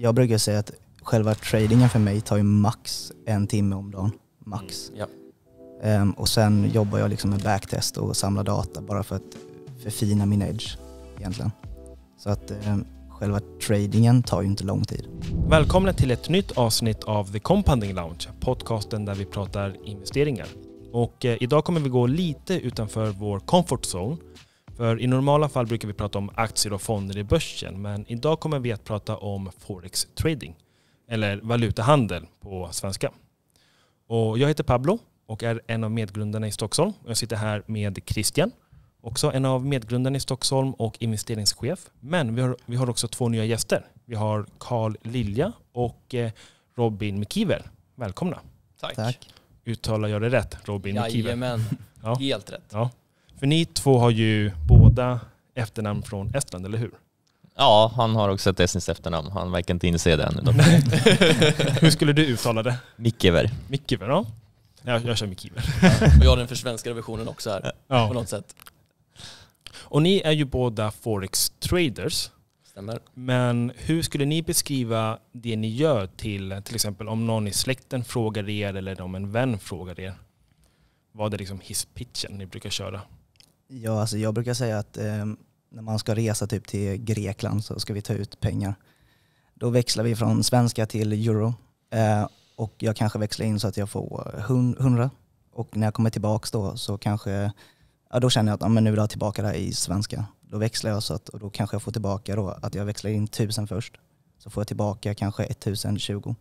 jag brukar säga att själva tradingen för mig tar ju max en timme om dagen. Max. Mm, ja. Um, och sen jobbar jag liksom med backtest och samlar data bara för att förfina min edge egentligen. Så att um, själva tradingen tar ju inte lång tid. Välkomna till ett nytt avsnitt av The Compounding Lounge, podcasten där vi pratar investeringar. Och eh, idag kommer vi gå lite utanför vår comfort zone för i normala fall brukar vi prata om aktier och fonder i börsen, men idag kommer vi att prata om forex trading, eller valutahandel på svenska. Och jag heter Pablo och är en av medgrundarna i Stockholm. Jag sitter här med Christian, också en av medgrundarna i Stockholm och investeringschef. Men vi har, vi har också två nya gäster. Vi har Carl Lilja och eh, Robin McKeever. Välkomna. Tack. Tack. Uttalar jag det rätt? Robin Jajamän, Mikiver. helt rätt. Ja. För ni två har ju båda efternamn från Estland, eller hur? Ja, han har också ett estniskt efternamn. Han verkar inte inse det ännu. hur skulle du uttala det? Mikkiver. Mikkiver, ja. Jag, jag kör Mikkiver. och jag har den försvenskade versionen också här, ja. på något sätt. Och ni är ju båda forex traders. Stämmer. Men hur skulle ni beskriva det ni gör till till exempel om någon i släkten frågar er eller om en vän frågar er? Vad är liksom hisspitchen ni brukar köra? Ja, alltså jag brukar säga att eh, när man ska resa typ till Grekland så ska vi ta ut pengar. Då växlar vi från svenska till euro. Eh, och jag kanske växlar in så att jag får 100. Och när jag kommer tillbaka då så kanske, ja, då känner jag att ja, men nu vill jag ha tillbaka det här i svenska. Då växlar jag så att, och då kanske jag får tillbaka då att jag växlar in 1000 först. Så får jag tillbaka kanske 1020.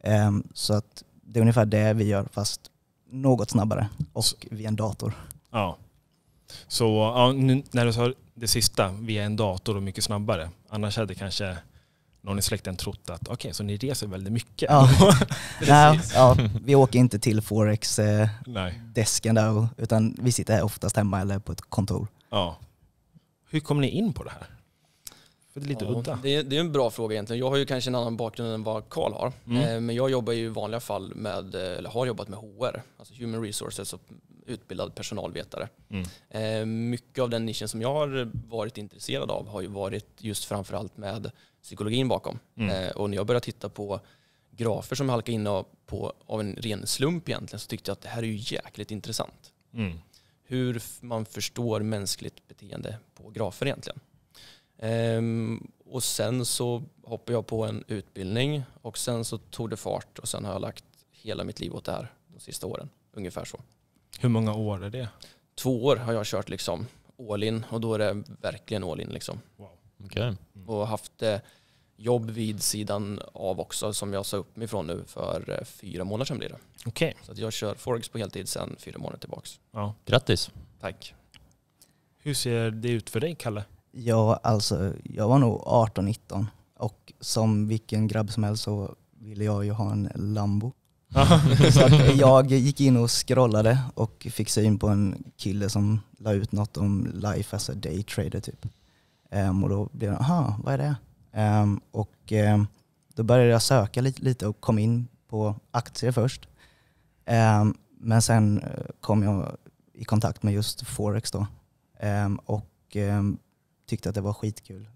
Eh, så att det är ungefär det vi gör fast något snabbare och via en dator. Ja. Så ja, nu, när du sa det sista, via en dator och mycket snabbare. Annars hade kanske någon i släkten trott att okej, okay, så ni reser väldigt mycket? Ja. Nej, ja, vi åker inte till Forex-desken eh, där, utan vi sitter oftast hemma eller på ett kontor. Ja. Hur kom ni in på det här? För det är lite ja, udda. Det, det, är en bra fråga egentligen. Jag har ju kanske en annan bakgrund än vad Karl har. Mm. Eh, men jag jobbar ju i vanliga fall med, eh, eller har jobbat med HR, alltså Human Resources och utbildad personalvetare. Mm. Eh, mycket av den nischen som jag har varit intresserad av har ju varit just framförallt med psykologin bakom. Mm. Eh, och när jag började titta på grafer som jag halkade in på av en ren slump egentligen så tyckte jag att det här är ju jäkligt intressant. Mm. Hur man förstår mänskligt beteende på grafer egentligen. Ehm, och sen så hoppade jag på en utbildning och sen så tog det fart och sen har jag lagt hela mitt liv åt det här de sista åren. Ungefär så. Hur många år är det? Två år har jag kört liksom all in och då är det verkligen all in liksom. Wow. Okay. Mm. Och haft eh, jobb vid sidan av också som jag sa upp mig från nu för eh, fyra månader sedan blir det. Okay. Så att jag kör Forex på heltid sedan fyra månader tillbaks. Ja. Grattis! Tack! Hur ser det ut för dig Kalle? Ja, alltså jag var nog 18-19 och som vilken grabb som helst så ville jag ju ha en Lambo. så att jag gick in och scrollade och fick syn på en kille som la ut något om life as a day trader typ. Um, och då blev jag, aha, vad är det? Um, och um, då började jag söka lite, lite, och kom in på aktier först. men sen eh, kom jag i kontakt med just Forex då. och tyckte att det var skitkul.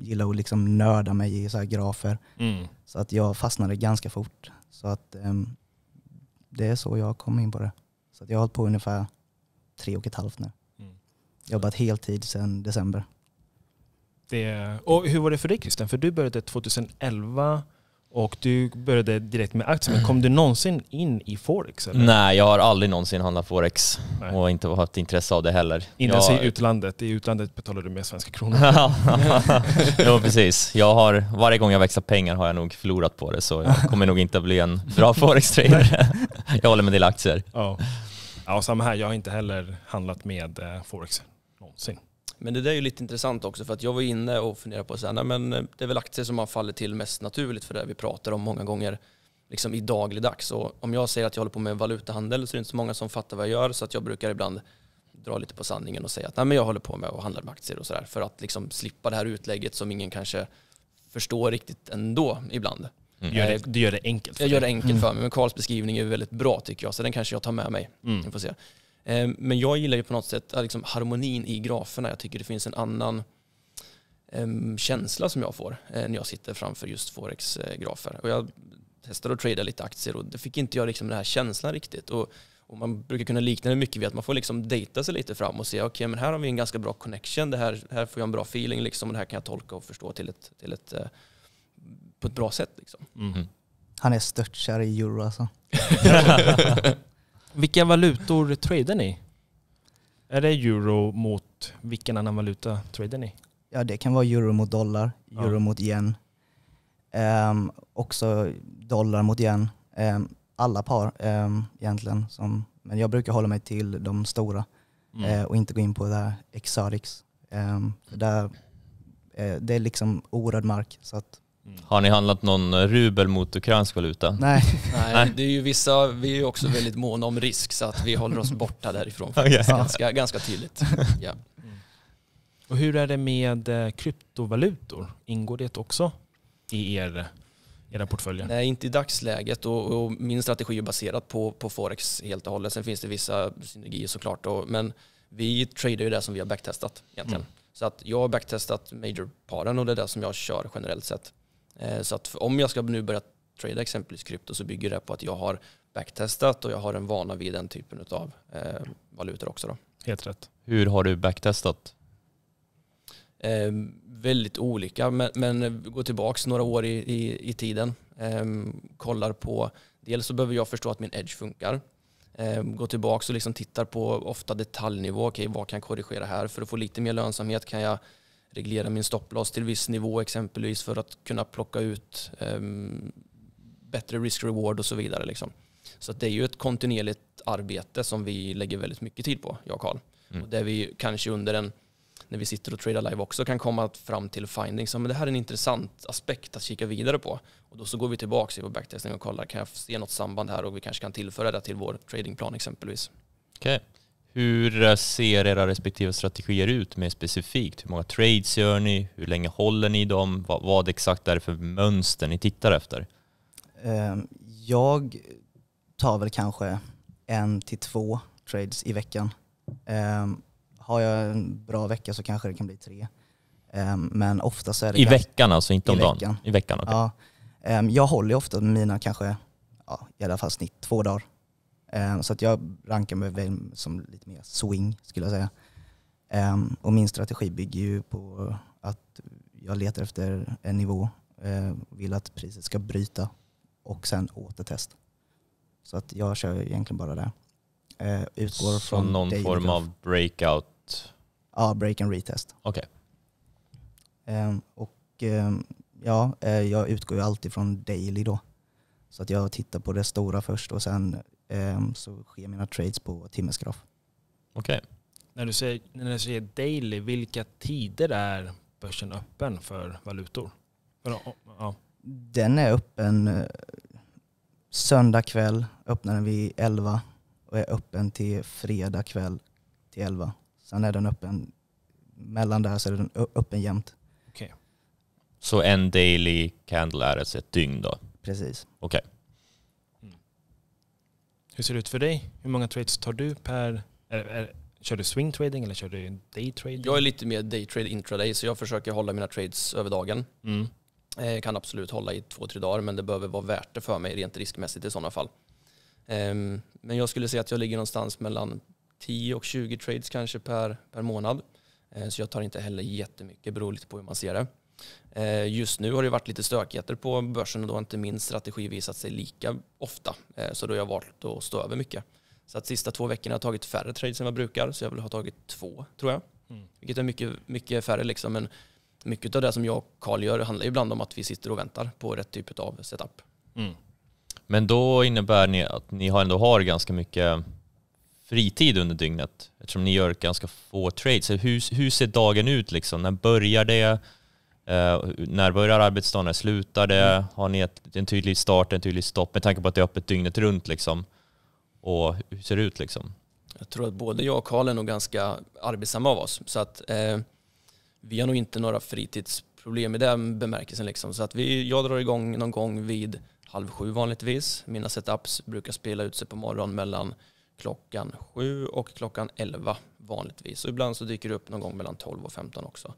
gillade att liksom nörda mig i så grafer. Mm. Så att jag fastnade ganska fort. Så att um, det är så jag kom in på det. Så jag har hållit på ungefär tre och ett halvt nu. Mm. Jobbat heltid sedan december. Det, och hur var det för dig Christian? För du började 2011 och du började direkt med aktier. Men kom du någonsin in i Forex? Eller? Nej, jag har aldrig någonsin handlat Forex Nej. och inte haft intresse av det heller. Inte ens jag... i utlandet. I utlandet betalar du med svenska kronor. ja, precis. Jag har, varje gång jag växlar pengar har jag nog förlorat på det så jag kommer nog inte bli en bra Forex-trader. jag håller med till aktier. Ja. ja, samma här. Jag har inte heller handlat med eh, Forex någonsin. Men det där är ju lite intressant också för att jag var inne och funderade på så här, men eh, det är väl aktier som har fallit till mest naturligt för det vi pratar om många gånger liksom i dagligdags. Och om jag säger att jag håller på med valutahandel så är det inte så många som fattar vad jag gör så att jag brukar ibland dra lite på sanningen och säga att Nej, men jag håller på med att handla med aktier och sådär för att liksom slippa det här utlägget som ingen kanske förstår riktigt ändå ibland. Mm. Gör det, eh, du gör det enkelt för Jag gör det enkelt för mm. mig, men Karls beskrivning är väldigt bra tycker jag, så den kanske jag tar med mig. Mm. Jag får se. Ehm, men jag gillar ju på något sätt liksom harmonin i graferna. Jag tycker det finns en annan ehm, känsla som jag får eh, när jag sitter framför just forex-grafer. Eh, och jag testade att trada lite aktier och det fick inte jag liksom den här känslan riktigt. Och, och man brukar kunna likna det mycket vid att man får liksom dejta sig lite fram och se, okej okay, men här har vi en ganska bra connection, det här, här får jag en bra feeling liksom och det här kan jag tolka och förstå till ett, till ett, eh, på ett bra sätt. Liksom. Mm. Han är störtkär i euro alltså. Vilka valutor tradar ni? Är det euro mot vilken annan valuta tradar ni? Ja, det kan vara euro mot dollar, euro ja. mot yen. Um, också dollar mot yen. Um, alla par um, egentligen. Som, men jag brukar hålla mig till de stora mm. uh, och inte gå in på det här exotics. Um, där, uh, det är liksom orörd mark. Så att har ni handlat någon rubel mot ukrainsk valuta? Nej. Nej, det är ju vissa, vi är ju också väldigt måna om risk så att vi håller oss borta därifrån okay. ganska, ganska tydligt. Yeah. Mm. Och hur är det med eh, kryptovalutor? Ingår det också i er era portföljer? Nej, inte i dagsläget och, och, min strategi är baserad på, på Forex helt och hållet. Sen finns det vissa synergier såklart, och, men vi tradar ju det som vi har backtestat egentligen. Mm. Så att jag har backtestat majorparen och det är det som jag kör generellt sett. Eh, så att om jag ska nu börja trada exempelvis krypto så bygger det på att jag har backtestat och jag har en vana vid den typen av eh, valutor också. Då. Helt rätt. Hur har du backtestat? Eh, väldigt olika, men, men gå tillbaka några år i, i, i tiden. Eh, kollar på, dels så behöver jag förstå att min edge funkar. Eh, gå tillbaka och liksom tittar på ofta detaljnivå. Okej, okay, vad kan jag korrigera här? För att få lite mer lönsamhet kan jag reglera min stopploss till viss nivå exempelvis för att kunna plocka ut um, bättre risk-reward och så vidare. Liksom. Så det är ju ett kontinuerligt arbete som vi lägger väldigt mycket tid på, jag och Karl. Mm. Och där vi kanske under en, när vi sitter och tradar live också kan komma fram till findings, men det här är en intressant aspekt att kika vidare på. Och då så går vi tillbaka i vår backtesting och kollar, kan jag se något samband här och vi kanske kan tillföra det till vår tradingplan exempelvis. Okej. Okay. Hur eh, ser era respektive strategier ut mer specifikt? Hur många trades gör ni? Hur länge håller ni dem? Vad, vad exakt är det för mönster ni tittar efter? Ehm, jag tar väl kanske en till två trades i veckan. Ehm, har jag en bra vecka så kanske det kan bli tre. Ehm, men ofta så är det... I veckan alltså, inte om i dagen? I veckan, okay. ja. Jag håller ofta mina kanske, ja, i alla fall snitt, två dagar Eh, så att jag rankar mig väl som lite mer swing skulle jag säga. Ehm, och min strategi bygger ju på att jag letar efter en nivå, eh, vill att priset ska bryta och sen återtest. Så att jag kör egentligen bara det. Eh, utgår Så från någon form graph. av breakout? Ja, break and retest. Okej. Ehm, okay. Ehm, ja, jag utgår ju alltid från daily då. Så att jag tittar på det stora först och sen Ehm, så sker mina trades på timmesgraf. Okej. Okay. När, du säger, när du säger daily, vilka tider är börsen öppen för valutor? ja. Den är öppen eh, söndag kväll, öppnar den vid 11 och är öppen till fredag kväll till 11. Sen är den öppen, mellan det här så är den öppen jämt. Okay. Så en daily candle är alltså ett dygn då? Precis. Okej. Okay. Hur ser det ut för dig? Hur många trades tar du per... Är, är, kör du swing trading eller kör du day trading? Jag är lite mer day trade intraday så jag försöker hålla mina trades över dagen. Mm. Jag eh, kan absolut hålla i två, tre dagar men det behöver vara värt det för mig rent riskmässigt i sådana fall. Ehm, men jag skulle säga att jag ligger någonstans mellan 10 och 20 trades kanske per, per månad. Eh, så jag tar inte heller jättemycket, beroende lite på hur man ser det. Eh, just nu har det varit lite stökigheter på börsen och då har inte min strategi visat sig lika ofta. Eh, så då har jag valt att stå över mycket. Så att sista två veckorna har jag tagit färre trades än vad jag brukar. Så jag vill ha tagit två, tror jag. Mm. Vilket är mycket, mycket färre. Liksom. Men mycket av det som jag och Carl gör handlar ibland om att vi sitter och väntar på rätt typ av setup. Mm. Men då innebär ni att ni ändå har ganska mycket fritid under dygnet eftersom ni gör ganska få trades. Hur, hur ser dagen ut? Liksom? När börjar det? Eh, när börjar arbetsdagen? När slutar det? Mm. Har ni ett, en tydlig start, en tydlig stopp med tanke på att det är öppet dygnet runt? Liksom. Och hur ser det ut? Liksom? Jag tror att både jag och Karl är nog ganska arbetsamma av oss. Så att, eh, vi har nog inte några fritidsproblem i den bemärkelsen. Liksom. Så att vi, jag drar igång någon gång vid halv sju vanligtvis. Mina setups brukar spela ut sig på morgonen mellan klockan sju och klockan elva vanligtvis. Och ibland så dyker det upp någon gång mellan tolv och femton också.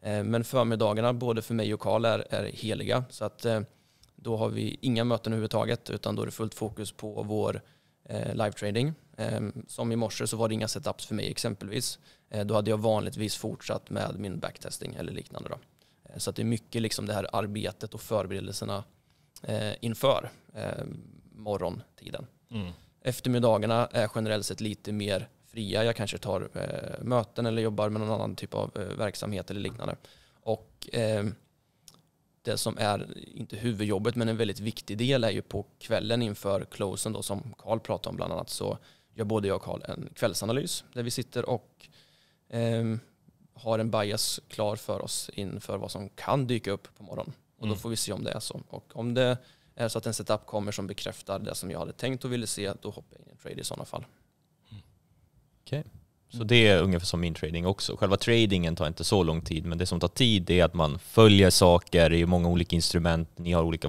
Eh, men förmiddagarna, både för mig och Karl, är, är heliga. Så att, eh, då har vi inga möten överhuvudtaget utan då är det fullt fokus på vår eh, live-trading. Eh, som i morse så var det inga setups för mig exempelvis. Eh, då hade jag vanligtvis fortsatt med min backtesting eller liknande. Då. Eh, så det är mycket liksom det här arbetet och förberedelserna eh, inför ehm, morgontiden. Mm. Eftermiddagarna är generellt sett lite mer fria. Jag kanske tar eh, möten eller jobbar med någon annan typ av eh, verksamhet eller liknande. Och eh, det som är, inte huvudjobbet, men en väldigt viktig del är ju på kvällen inför closen då, som Karl pratade om bland annat, så gör både jag och Karl en kvällsanalys där vi sitter och eh, har en bias klar för oss inför vad som kan dyka upp på morgonen. Och då mm. får vi se om det är så. Och om det är så att en setup kommer som bekräftar det som jag hade tänkt och ville se, då hoppar jag in i en trade i sådana fall. Okay. Så det är ungefär som min trading också. Själva tradingen tar inte så lång tid, men det som tar tid är att man följer saker i många olika instrument. Ni har olika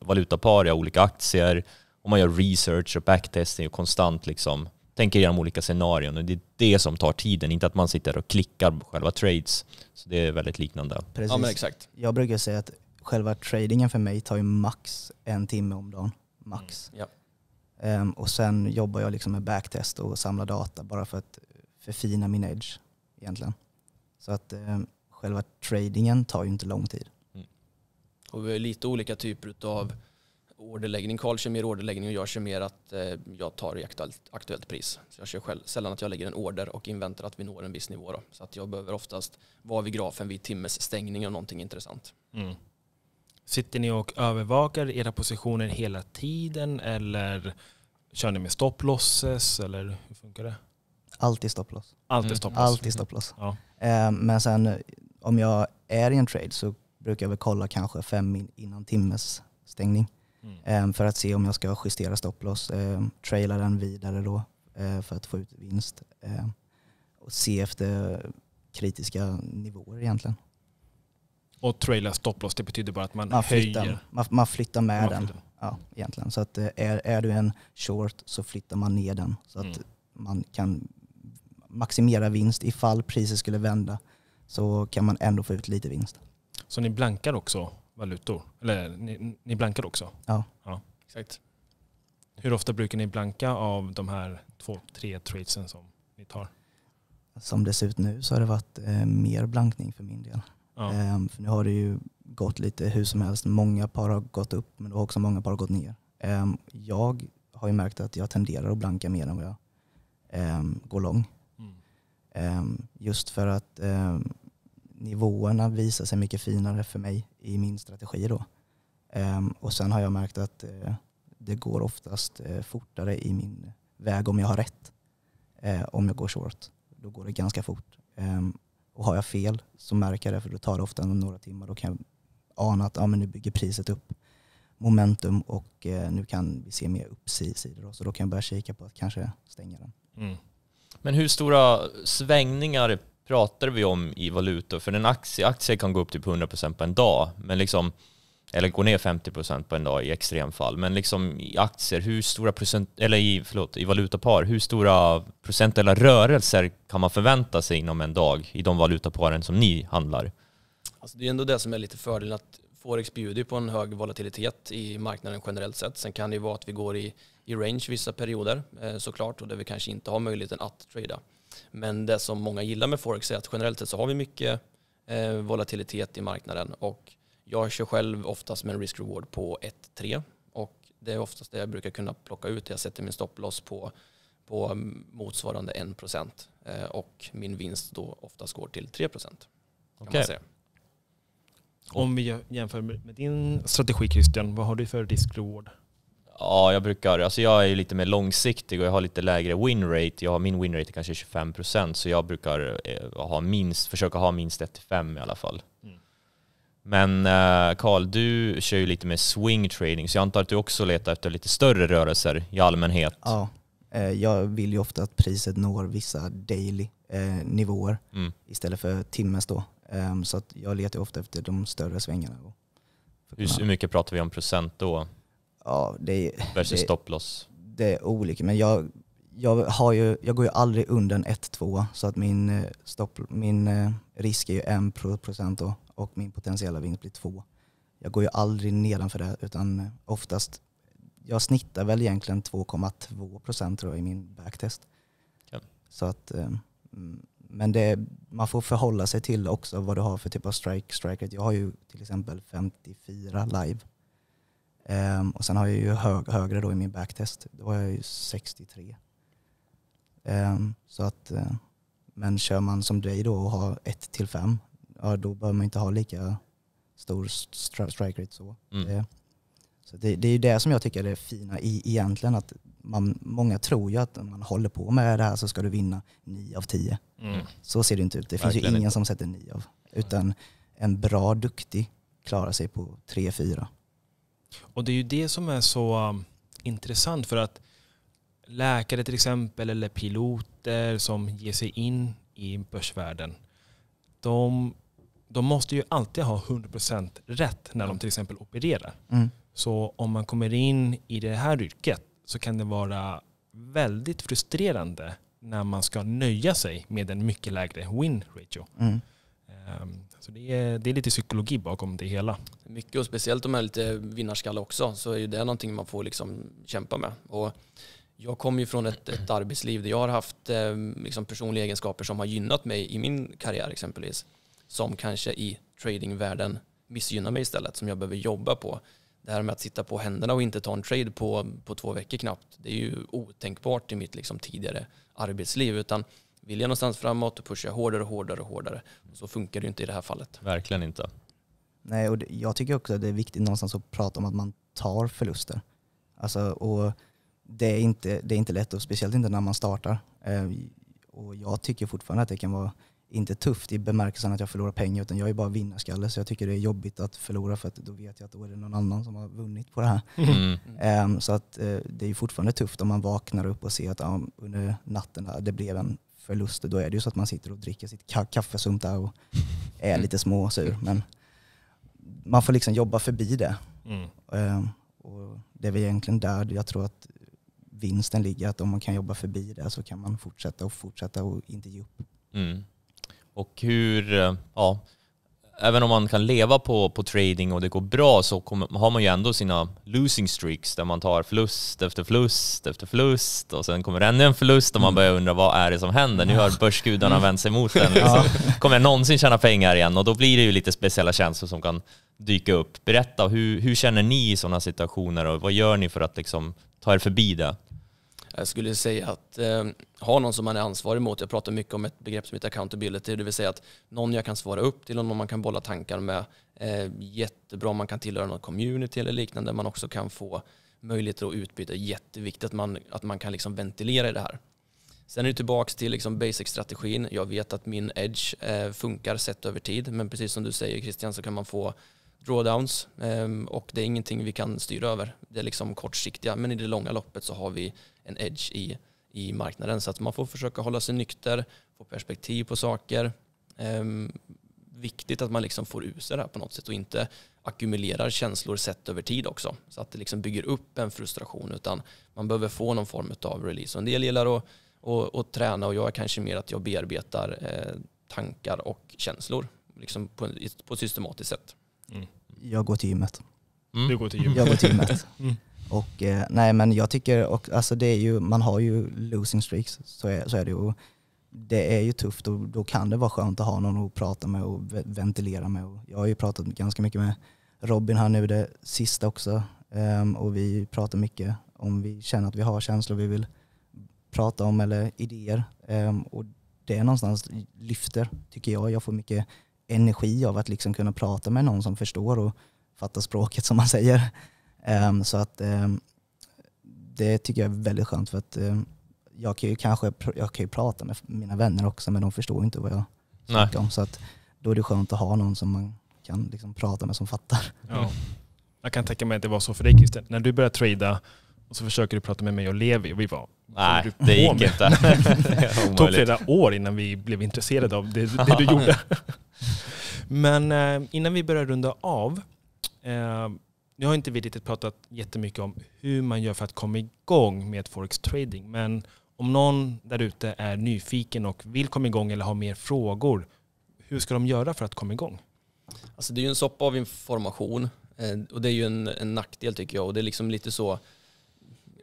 valutapar, jag har olika aktier och man gör research och backtesting och konstant liksom tänker igenom olika scenarion och det är det som tar tiden, inte att man sitter och klickar på själva trades. Så det är väldigt liknande. Precis. Ja, men exakt. Jag brukar säga att själva tradingen för mig tar ju max en timme om dagen. Max. Mm, ja. Um, och sen jobbar jag liksom med backtest och samlar data bara för att förfina min edge egentligen. Så att um, själva tradingen tar ju inte lång tid. Mm. Och vi har lite olika typer av orderläggning. Karl kör mer orderläggning och jag kör mer att eh, jag tar i aktuellt, aktuellt, pris. Så jag kör själv, sällan att jag lägger en order och inväntar att vi når en viss nivå. Då. Så att jag behöver oftast vara vid grafen vid timmes stängning av någonting intressant. Mm. Sitter ni och övervakar era positioner hela tiden eller kör ni med stopplosses eller hur funkar det? Alltid stopploss. Alltid mm. stopploss. Alltid stopploss. Ja. Eh, men sen eh, om jag är i en trade så brukar jag väl kolla kanske fem innan timmes stängning. Mm. Eh, för att se om jag ska justera stopploss, traila den vidare då för att få ut vinst. Och se efter kritiska nivåer egentligen. Och trailer stopploss, det betyder bara att man, man flyttar, höjer? Man, man flyttar med man den. Flyttar. Ja, egentligen. Så att eh, är, är du en short så flyttar man ner den så att mm. man kan maximera vinst. Ifall priset skulle vända så kan man ändå få ut lite vinst. Så ni blankar också valutor? Eller ni, ni blankar också? Ja. ja. Exakt. Hur ofta brukar ni blanka av de här två, tre tradesen som ni tar? Som det ser ut nu så har det varit eh, mer blankning för min del. Ja. Ehm, för nu har det ju gått lite hur som helst. Många par har gått upp men också många par har gått ner. Ehm, jag har ju märkt att jag tenderar att blanka mer än vad jag ehm, går lång. Mm. Ehm, just för att ehm, nivåerna visar sig mycket finare för mig i min strategi då. Ehm, och sen har jag märkt att eh, det går oftast eh, fortare i min väg om jag har rätt. Eh, om jag går short, då går det ganska fort. Och har jag fel så märker jag det för då tar det ofta några timmar. Då kan jag ana att ja, men nu bygger priset upp momentum och eh, nu kan vi se mer uppsidor. Så då kan jag börja kika på att kanske stänga den. Mm. Men hur stora svängningar pratar vi om i valutor? För en aktie, aktie kan gå upp typ 100% på en dag, men liksom eller går ner 50% på en dag i extremfall. Men liksom i aktier, hur stora procent, eller i, förlåt, i valutapar, hur stora procentuella rörelser kan man förvänta sig inom en dag i de valutaparen som ni handlar? Alltså det är ändå det som är lite fördelen att Forex bjuder på en hög volatilitet i marknaden generellt sett. Sen kan det ju vara att vi går i, i range vissa perioder eh, såklart och där vi kanske inte har möjligheten att trada. Men det som många gillar med Forex är att generellt sett så har vi mycket eh, volatilitet i marknaden och jag kör själv oftast med en risk-reward på 1-3 och det är oftast det jag brukar kunna plocka ut. Jag sätter min stopploss på, på motsvarande 1% eh, och min vinst då oftast går till 3%. Kan okay. Om vi jämför med din strategi Christian, vad har du för risk-reward? Ja, jag brukar, alltså jag är lite mer långsiktig och jag har lite lägre winrate. Jag har, min rate är kanske 25% procent, så jag brukar eh, ha minst, försöka ha minst 1-5 i alla fall. Men eh, Karl, du kör ju lite med swing trading, så jag antar att du också letar efter lite större rörelser i allmänhet. Ja, eh, jag vill ju ofta att priset når vissa daily eh, nivåer mm. istället för timmes då. Ehm, så att jag letar ofta efter de större svängarna. Hur, mycket pratar vi om procent då? Ja, det är, versus det, loss? Det är olika, men jag, jag, har ju, jag går ju aldrig under en 1-2 så att min, stopp, min risk är ju 1% då och min potentiella vinst blir två. Jag går ju aldrig nedanför det utan eh, oftast, jag snittar väl egentligen 2,2 procent tror jag i min backtest. Ja. Så att, eh, mm, men det, man får förhålla sig till också vad du har för typ av strike, strike rate. Jag har ju till exempel 54 live. Um, och sen har jag ju hög, högre då i min backtest. Då har jag ju 63. Um, ehm, så att, uh, men kör man som dig då och har 1 till 5 ja, då behöver man inte ha lika stor strike rate. Så, mm. det, så det, det, är ju det som jag tycker är det fina i, egentligen. Att man, många tror ju att om man håller på med det här så ska du vinna 9 av 10. Mm. Så ser det inte ut. Det finns Verkligen ju ingen inte. som sätter 9 av. Utan en bra, duktig klarar sig på 3-4. Och det är ju det som är så um, intressant för att läkare till exempel eller piloter som ger sig in i börsvärlden. De de måste ju alltid ha 100% rätt när de till exempel opererar. Mm. Så om man kommer in i det här yrket så kan det vara väldigt frustrerande när man ska nöja sig med en mycket lägre win ratio. Mm. Ehm, så det är, det är lite psykologi bakom det hela. Mycket och speciellt om man är lite vinnarskalle också så är ju det någonting man får liksom kämpa med. Och jag kommer ju från ett, ett arbetsliv där jag har haft ehm, liksom personliga egenskaper som har gynnat mig i min karriär exempelvis som kanske i tradingvärlden missgynnar mig istället, som jag behöver jobba på. Det här med att sitta på händerna och inte ta en trade på, på två veckor knappt, det är ju otänkbart i mitt liksom tidigare arbetsliv. Utan vill jag någonstans framåt och pushar jag hårdare och hårdare och hårdare. Så funkar det ju inte i det här fallet. Verkligen inte. Nej, och jag tycker också att det är viktigt någonstans att prata om att man tar förluster. Alltså, och det, är inte, det är inte lätt, och speciellt inte när man startar. Eh, och jag tycker fortfarande att det kan vara inte tufft i bemärkelsen att jag förlorar pengar utan jag är bara vinnarskalle så jag tycker det är jobbigt att förlora för att då vet jag att då är det någon annan som har vunnit på det här. Mm. Um, så att uh, det är ju fortfarande tufft om man vaknar upp och ser att um, under natten där, det blev en förlust. Då är det ju så att man sitter och dricker sitt ka kaffesump där och är mm. lite småsur. Men man får liksom jobba förbi det. Mm. Um, och det är väl egentligen där jag tror att vinsten ligger, att om man kan jobba förbi det så kan man fortsätta och fortsätta och inte ge upp. Mm. Och hur, eh, ja, även om man kan leva på, på trading och det går bra så kommer, har man ju ändå sina losing streaks där man tar förlust efter förlust efter förlust och sen kommer ännu en förlust och man mm. börjar undra vad är det som händer? Nu har börsgudarna mm. vänt sig mot en. Liksom. Kommer jag någonsin tjäna pengar igen? Och då blir det ju lite speciella känslor som kan dyka upp. Berätta, hur, hur känner ni i sådana situationer och vad gör ni för att liksom, ta er förbi det? Jag skulle säga att eh, ha någon som man är ansvarig mot. Jag pratar mycket om ett begrepp som heter accountability, det vill säga att någon jag kan svara upp till och någon man kan bolla tankar med. Eh, jättebra om man kan tillhöra någon community eller liknande. Man också kan få möjligheter att utbyta. Jätteviktigt att man, att man kan liksom ventilera i det här. Sen är det tillbaka till liksom basic-strategin. Jag vet att min edge eh, funkar sett över tid, men precis som du säger Christian så kan man få drawdowns eh, och det är ingenting vi kan styra över. Det är liksom kortsiktiga, men i det långa loppet så har vi en edge i, i marknaden. Så att man får försöka hålla sig nykter, få perspektiv på saker. Ehm, viktigt att man liksom får ur sig det här på något sätt och inte ackumulerar känslor sett över tid också. Så att det liksom bygger upp en frustration utan man behöver få någon form av release. Och en del gillar att och, och träna och jag är kanske mer att jag bearbetar eh, tankar och känslor liksom på, på ett systematiskt sätt. Mm. Jag går till gymmet. Mm. Du går till gymmet. Jag går till gymmet. Mm. Och eh, nej men jag tycker, och, alltså det är ju, man har ju losing streaks, så är, så är det ju. Det är ju tufft och då kan det vara skönt att ha någon att prata med och ventilera med. Och jag har ju pratat ganska mycket med Robin här nu det sista också. Um, och vi pratar mycket om vi känner att vi har känslor vi vill prata om eller idéer. Um, och det någonstans lyfter, tycker jag. Jag får mycket energi av att liksom kunna prata med någon som förstår och fattar språket som man säger. Ehm, så att ehm, det tycker jag är väldigt skönt för att ehm, jag kan ju kanske jag kan ju prata med mina vänner också men de förstår inte vad jag snackar om. Så att då är det skönt att ha någon som man kan liksom prata med som fattar. Ja. Jag kan tänka mig att det var så för dig Christer. När du började trada och så försöker du prata med mig och Levi och vi var Nej, det gick inte. det tog flera år innan vi blev intresserade av det, det du gjorde. Men eh, innan vi börjar runda av, eh, nu har inte vi riktigt pratat jättemycket om hur man gör för att komma igång med forex trading, men om någon där ute är nyfiken och vill komma igång eller har mer frågor, hur ska de göra för att komma igång? Alltså det är ju en soppa av information eh, och det är ju en, en nackdel tycker jag och det är liksom lite så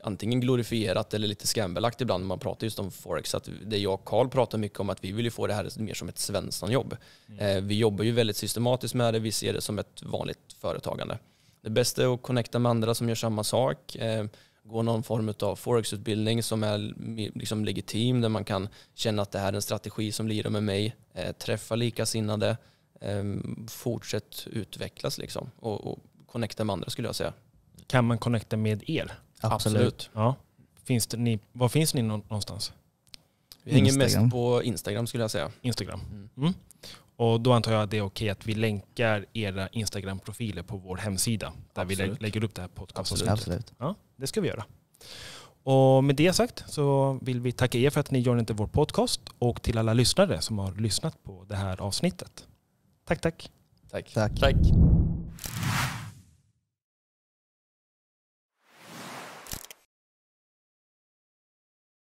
antingen glorifierat eller lite skambelagt ibland när man pratar just om forex. Att det jag och Karl pratar mycket om att vi vill ju få det här mer som ett svenssonjobb. Mm. Eh, vi jobbar ju väldigt systematiskt med det, vi ser det som ett vanligt företagande. Det bästa är att connecta med andra som gör samma sak. Eh, gå någon form av forexutbildning som är liksom legitim där man kan känna att det här är en strategi som lirar med mig. Eh, träffa likasinnade. Ehm, fortsätt utvecklas liksom och, connecta med andra skulle jag säga. Kan man connecta med er? Absolut. Absolut. Ja. Finns det, ni, var finns ni någonstans? Vi hänger mest på Instagram skulle jag säga. Instagram. Mm. mm. Och då antar jag att det är okej att vi länkar era Instagram-profiler på vår hemsida där absolut. vi lägger upp det här podcastavsnittet. Absolut, Ja, det ska vi göra. Och med det sagt så vill vi tacka er för att ni gör inte vår podcast och till alla lyssnare som har lyssnat på det här avsnittet. Tack, tack. Tack. tack. tack.